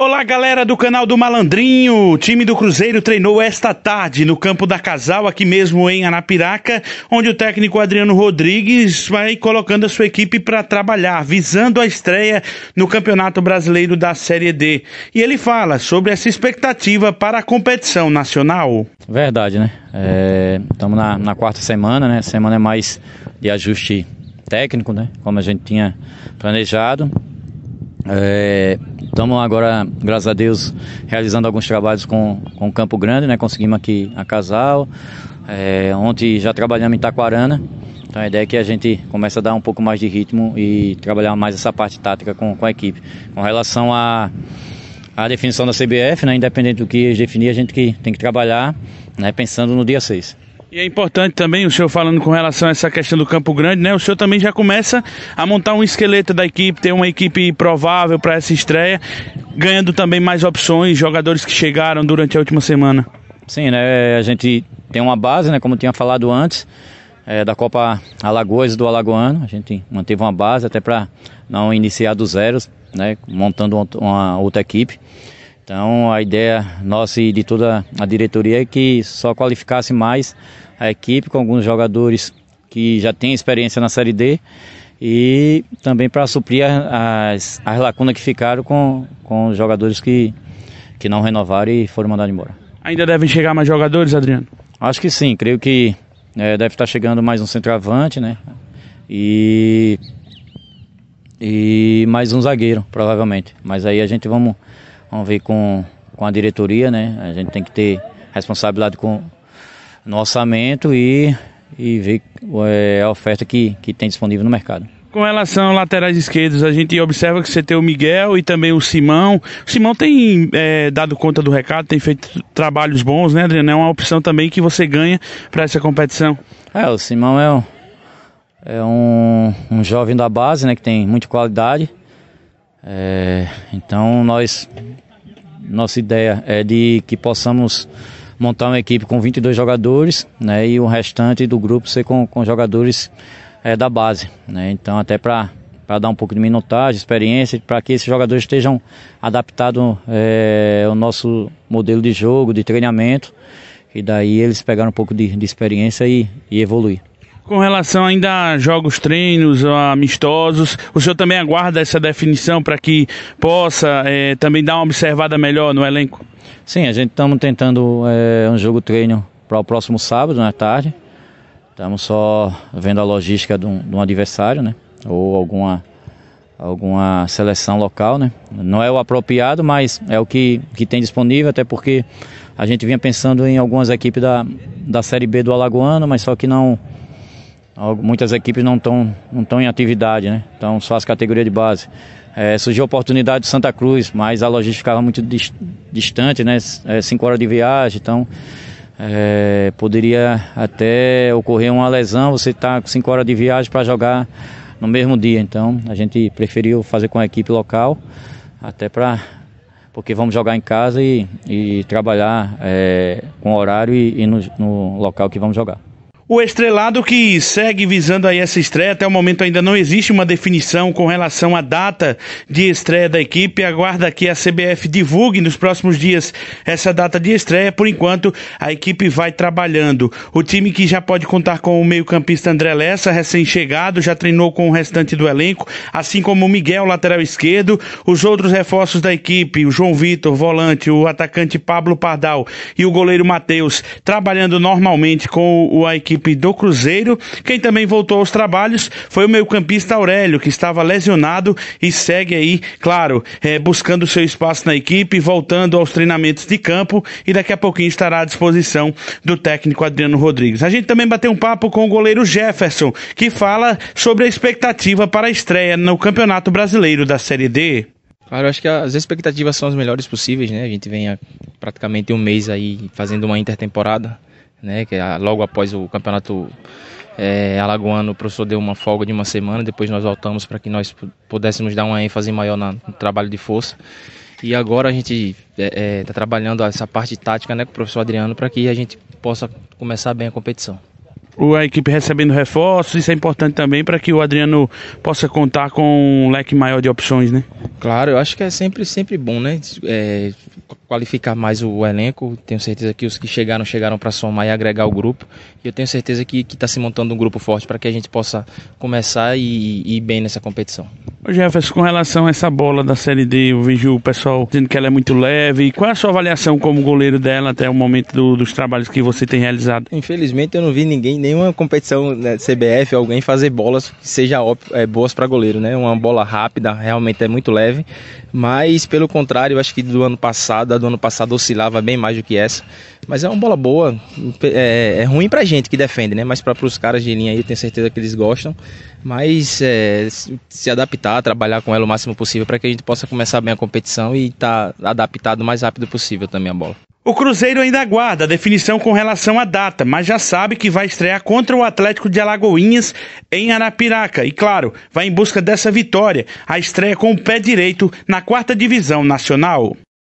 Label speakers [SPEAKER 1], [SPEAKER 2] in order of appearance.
[SPEAKER 1] Olá, galera do canal do Malandrinho. O time do Cruzeiro treinou esta tarde no campo da Casal, aqui mesmo em Anapiraca, onde o técnico Adriano Rodrigues vai colocando a sua equipe para trabalhar, visando a estreia no Campeonato Brasileiro da Série D. E ele fala sobre essa expectativa para a competição nacional. Verdade, né?
[SPEAKER 2] Estamos é, na, na quarta semana, né? Semana é mais de ajuste técnico, né? Como a gente tinha planejado. Estamos é, agora, graças a Deus, realizando alguns trabalhos com, com Campo Grande, né? Conseguimos aqui a Casal. É, ontem já trabalhamos em Taquarana. Então a ideia é que a gente comece a dar um pouco mais de ritmo e trabalhar mais essa parte tática com, com a equipe. Com relação à a, a, definição da CBF, né? Independente do que definir, a gente que tem que trabalhar, né? Pensando no dia 6.
[SPEAKER 1] E é importante também o senhor falando com relação a essa questão do Campo Grande, né? O senhor também já começa a montar um esqueleto da equipe, ter uma equipe provável para essa estreia, ganhando também mais opções, jogadores que chegaram durante a última semana. Sim, né? A gente
[SPEAKER 2] tem uma base, né? Como eu tinha falado antes, é, da Copa Alagoas do Alagoano. A gente manteve uma base até para não iniciar do zero, né? Montando uma outra equipe. Então a ideia nossa e de toda a diretoria é que só qualificasse mais a equipe com alguns jogadores que já têm experiência na Série D e também para suprir as, as lacunas que ficaram com, com os jogadores que, que não renovaram e foram mandados embora.
[SPEAKER 1] Ainda devem chegar mais jogadores, Adriano?
[SPEAKER 2] Acho que sim, creio que é, deve estar tá chegando mais um centroavante, né? E, e mais um zagueiro, provavelmente. Mas aí a gente vamos Vamos ver com, com a diretoria, né? A gente tem que ter responsabilidade com no orçamento e, e ver é, a oferta que, que tem disponível no mercado.
[SPEAKER 1] Com relação a laterais esquerdos, a gente observa que você tem o Miguel e também o Simão. O Simão tem é, dado conta do recado, tem feito trabalhos bons, né, Adriano? É uma opção também que você ganha para essa competição. É, o Simão é um, é um,
[SPEAKER 2] um, jovem da base, né, que tem muita qualidade. É, então nós nossa ideia é de que possamos montar uma equipe com 22 jogadores né, e o restante do grupo ser com, com jogadores é, da base. Né? Então, até para dar um pouco de minutagem, experiência, para que esses jogadores estejam adaptados é, ao nosso modelo de jogo, de treinamento, e daí eles pegaram um pouco de, de experiência e, e evoluir.
[SPEAKER 1] Com relação ainda a jogos treinos, amistosos, o senhor também aguarda essa definição para que possa é, também dar uma observada melhor no elenco? Sim, a
[SPEAKER 2] gente estamos tentando é, um jogo treino para o próximo sábado, na né, tarde. Estamos só vendo a logística de um, de um adversário, né? Ou alguma alguma seleção local, né? Não é o apropriado, mas é o que, que tem disponível, até porque a gente vinha pensando em algumas equipes da, da Série B do Alagoano, mas só que não muitas equipes não estão não tão em atividade, né? Então só as categorias de base. É, surgiu a oportunidade de Santa Cruz, mas a logística ficava muito distante, né? É, cinco horas de viagem, então é, poderia até ocorrer uma lesão, você está com cinco horas de viagem para jogar no mesmo dia. Então a gente preferiu fazer com a equipe local, até para porque vamos jogar em casa e, e trabalhar é, com horário e, e no, no local que vamos jogar.
[SPEAKER 1] O estrelado que segue visando aí essa estreia, até o momento ainda não existe uma definição com relação à data de estreia da equipe. Aguarda que a CBF divulgue nos próximos dias essa data de estreia. Por enquanto, a equipe vai trabalhando. O time que já pode contar com o meio-campista André Lessa, recém-chegado, já treinou com o restante do elenco, assim como o Miguel, lateral esquerdo. Os outros reforços da equipe, o João Vitor, volante, o atacante Pablo Pardal e o goleiro Matheus, trabalhando normalmente com a equipe equipe do Cruzeiro. Quem também voltou aos trabalhos foi o meio-campista Aurélio, que estava lesionado e segue aí, claro, é, buscando seu espaço na equipe, voltando aos treinamentos de campo e daqui a pouquinho estará à disposição do técnico Adriano Rodrigues. A gente também bateu um papo com o goleiro Jefferson, que fala sobre a expectativa para a estreia no Campeonato Brasileiro da Série D.
[SPEAKER 3] Claro, acho que as expectativas são as melhores possíveis, né? A gente vem há praticamente um mês aí fazendo uma intertemporada né? Que é logo após o campeonato é, alagoano, o professor deu uma folga de uma semana, depois nós voltamos para que nós pudéssemos dar uma ênfase maior na, no trabalho de força. E agora a gente está é, é, trabalhando essa parte tática né, com o professor Adriano para que a gente possa começar bem a competição
[SPEAKER 1] a equipe recebendo reforços, isso é importante também para que o Adriano possa contar com um leque maior de opções, né? Claro, eu acho que é sempre, sempre bom, né?
[SPEAKER 3] É, qualificar mais o elenco. Tenho certeza que os que chegaram, chegaram para somar e agregar o grupo. E eu tenho certeza que está se montando um grupo forte para que a gente possa começar e, e ir bem nessa competição.
[SPEAKER 1] Ô Jefferson, com relação a essa bola da Série D, eu vejo o pessoal dizendo que ela é muito leve. Qual é a sua avaliação como goleiro dela até o momento do, dos trabalhos que você tem realizado?
[SPEAKER 3] Infelizmente, eu não vi ninguém, nenhuma competição né, CBF, alguém fazer bolas que seja é, boas para goleiro, né? Uma bola rápida, realmente é muito leve. Mas, pelo contrário, eu acho que do ano passado, do ano passado oscilava bem mais do que essa. Mas é uma bola boa. É, é ruim pra gente que defende, né? Mas para os caras de linha aí, eu tenho certeza que eles gostam. Mas é, se adaptar, trabalhar com ela o máximo possível para que a gente possa começar bem a competição e estar tá adaptado o mais rápido possível também a bola.
[SPEAKER 1] O Cruzeiro ainda aguarda a definição com relação à data, mas já sabe que vai estrear contra o Atlético de Alagoinhas em Arapiraca. E claro, vai em busca dessa vitória, a estreia com o pé direito na quarta divisão nacional.